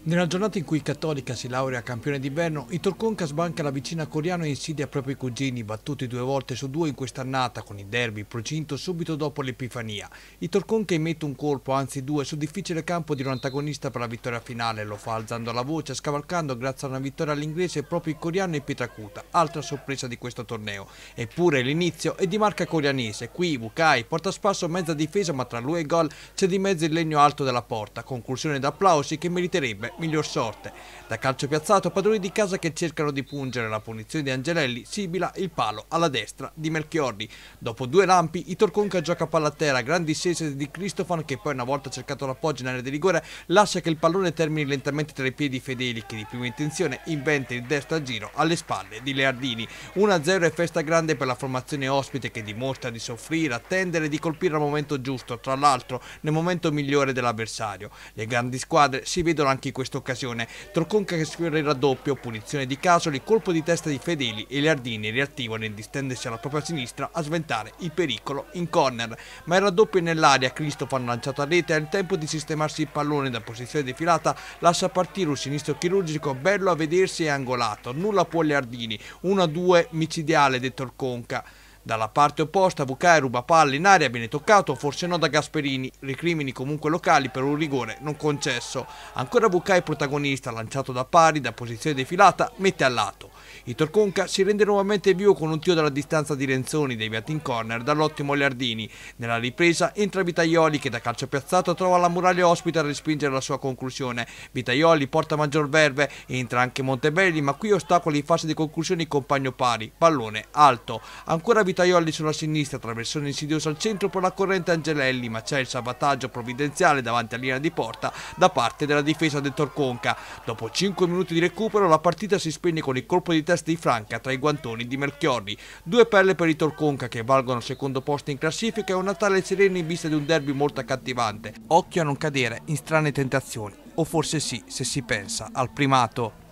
Nella giornata in cui Cattolica si laurea campione d'inverno, il Torconca sbanca la vicina Coriano e insidia proprio i cugini, battuti due volte su due in quest'annata con il derby procinto subito dopo l'Epifania. Il Torconca emette un colpo, anzi due, sul difficile campo di un antagonista per la vittoria finale. Lo fa alzando la voce, scavalcando grazie a una vittoria all'inglese proprio il Coriano e Pietracuta, altra sorpresa di questo torneo. Eppure l'inizio è di marca corianese. Qui Bucai porta a spasso mezza difesa, ma tra lui e gol c'è di mezzo il legno alto della porta. Conclusione d'applausi che meriterebbe giocatore miglior sorte. Da calcio piazzato padroni di casa che cercano di pungere la punizione di Angelelli, Sibila il palo alla destra di Melchiordi. Dopo due lampi i Torconca gioca palla a terra, grandi discese di Cristofan che poi una volta cercato l'appoggio in area di rigore lascia che il pallone termini lentamente tra i piedi fedeli che di prima intenzione inventa il destro a giro alle spalle di Leardini. 1-0 è festa grande per la formazione ospite che dimostra di soffrire, attendere e di colpire al momento giusto, tra l'altro nel momento migliore dell'avversario. Le grandi squadre si vedono anche i questa occasione. Troconca che sfiora il raddoppio, punizione di Casoli, colpo di testa di Fedeli e Liardini riattivano nel distendersi alla propria sinistra a sventare il pericolo in corner. Ma il raddoppio è nell'aria, Cristofano lanciato a rete, ha il tempo di sistemarsi il pallone da posizione defilata, lascia partire un sinistro chirurgico, bello a vedersi e angolato, nulla può Liardini, 1-2 micidiale detto il Conca. Dalla parte opposta Vucai ruba palla in aria, viene toccato, forse no da Gasperini, recrimini comunque locali per un rigore non concesso. Ancora Vucai protagonista, lanciato da pari, da posizione defilata, mette a lato. Il Torconca si rende nuovamente vivo con un tiro dalla distanza di Renzoni deviato in corner dall'ottimo Leardini. Nella ripresa entra Vitaioli che da calcio piazzato trova la muraglia ospite a respingere la sua conclusione. Vitaioli porta maggior verve, entra anche Montebelli ma qui ostacoli in fase di conclusione il compagno pari, pallone alto. Ancora Vitaioli sulla sinistra, traversone insidiosa al centro per la corrente Angelelli ma c'è il salvataggio provvidenziale davanti alla linea di porta da parte della difesa del Torconca. Dopo 5 minuti di recupero la partita si spegne con il colpo di di testa di Franca tra i guantoni di Melchiorri, due pelle per i Torconca che valgono al secondo posto in classifica e un Natale sereno in vista di un derby molto accattivante. Occhio a non cadere in strane tentazioni, o forse sì se si pensa al primato.